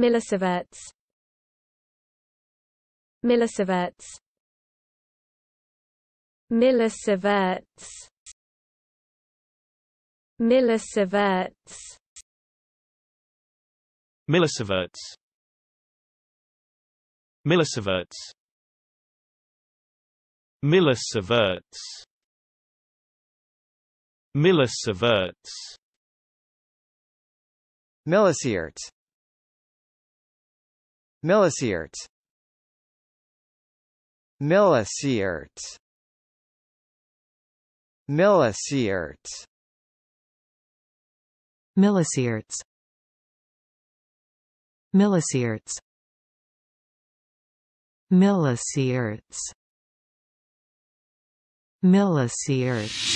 millisieverts millisieverts millisieverts millisieverts millisieverts millisieverts millisieverts millisieverts millisieverts millisieverts millisieverts millisieverts millisieverts millisieverts millisieverts millisieverts